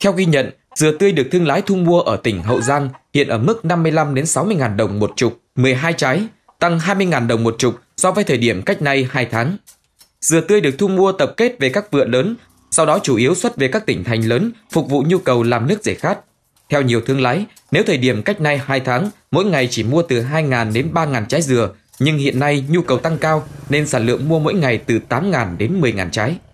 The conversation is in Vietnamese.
Theo ghi nhận, dừa tươi được thương lái thu mua ở tỉnh Hậu Giang hiện ở mức 55 đến 60 000 đồng một chục, 12 trái, tăng 20 000 đồng một chục so với thời điểm cách nay 2 tháng. Dừa tươi được thu mua tập kết về các vựa lớn, sau đó chủ yếu xuất về các tỉnh thành lớn phục vụ nhu cầu làm nước giải khát. Theo nhiều thương lái, nếu thời điểm cách nay 2 tháng, mỗi ngày chỉ mua từ 2.000 đến 3.000 trái dừa, nhưng hiện nay nhu cầu tăng cao nên sản lượng mua mỗi ngày từ 8.000 đến 10.000 trái.